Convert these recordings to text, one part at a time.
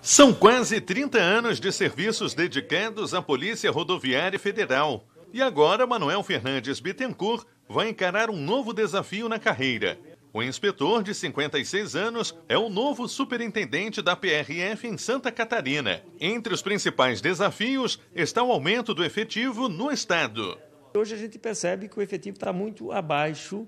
São quase 30 anos de serviços dedicados à Polícia Rodoviária Federal. E agora, Manuel Fernandes Bittencourt vai encarar um novo desafio na carreira. O inspetor, de 56 anos, é o novo superintendente da PRF em Santa Catarina. Entre os principais desafios está o aumento do efetivo no Estado. Hoje a gente percebe que o efetivo está muito abaixo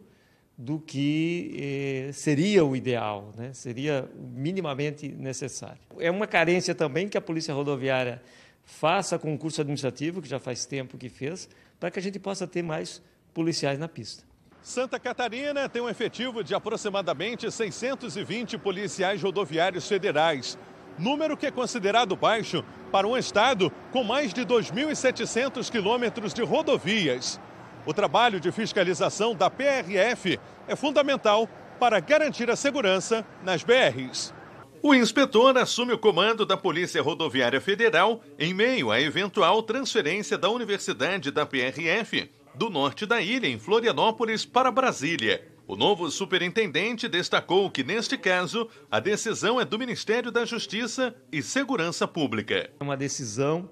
do que eh, seria o ideal, né? seria minimamente necessário. É uma carência também que a Polícia Rodoviária faça concurso administrativo, que já faz tempo que fez, para que a gente possa ter mais policiais na pista. Santa Catarina tem um efetivo de aproximadamente 620 policiais rodoviários federais, número que é considerado baixo para um estado com mais de 2.700 quilômetros de rodovias. O trabalho de fiscalização da PRF é fundamental para garantir a segurança nas BRs. O inspetor assume o comando da Polícia Rodoviária Federal em meio à eventual transferência da Universidade da PRF do norte da ilha, em Florianópolis, para Brasília. O novo superintendente destacou que, neste caso, a decisão é do Ministério da Justiça e Segurança Pública. É uma decisão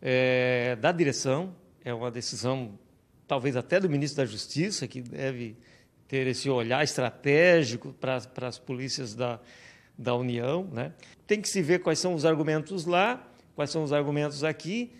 é, da direção, é uma decisão talvez até do ministro da Justiça, que deve ter esse olhar estratégico para, para as polícias da, da União. Né? Tem que se ver quais são os argumentos lá, quais são os argumentos aqui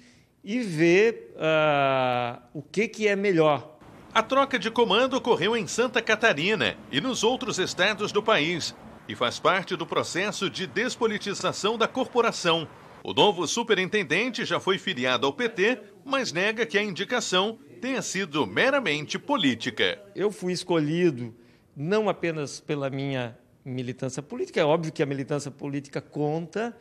e ver uh, o que, que é melhor. A troca de comando ocorreu em Santa Catarina e nos outros estados do país e faz parte do processo de despolitização da corporação, o novo superintendente já foi filiado ao PT, mas nega que a indicação tenha sido meramente política. Eu fui escolhido não apenas pela minha militância política, é óbvio que a militância política conta,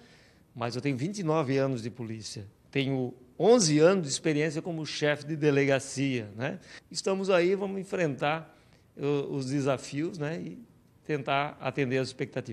mas eu tenho 29 anos de polícia. Tenho 11 anos de experiência como chefe de delegacia. Né? Estamos aí, vamos enfrentar eh, os desafios né? e tentar atender as expectativas.